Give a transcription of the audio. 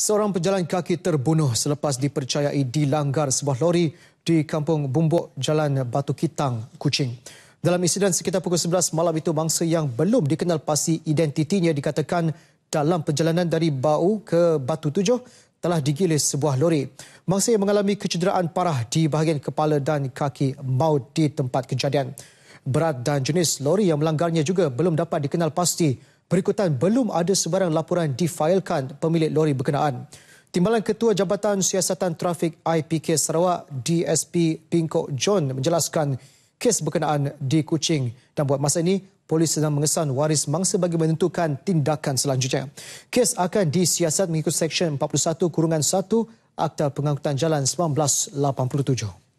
Seorang pejalan kaki terbunuh selepas dipercayai dilanggar sebuah lori di kampung Bumbok Jalan Batu Kitang, Kuching. Dalam insiden sekitar pukul 11 malam itu, mangsa yang belum dikenal pasti identitinya dikatakan dalam perjalanan dari Bau ke Batu Tujuh telah digilis sebuah lori. Mangsa yang mengalami kecederaan parah di bahagian kepala dan kaki maut di tempat kejadian. Berat dan jenis lori yang melanggarnya juga belum dapat dikenal pasti Berikutan belum ada sebarang laporan difailkan pemilik lori berkenaan. Timbalan Ketua Jabatan Siasatan Trafik IPK Sarawak DSP Pingkok John menjelaskan kes berkenaan di Kuching dan buat masa ini polis sedang mengesan waris mangsa bagi menentukan tindakan selanjutnya. Kes akan disiasat mengikut Seksyen 41 Kurungan 1 Akta Pengangkutan Jalan 1987.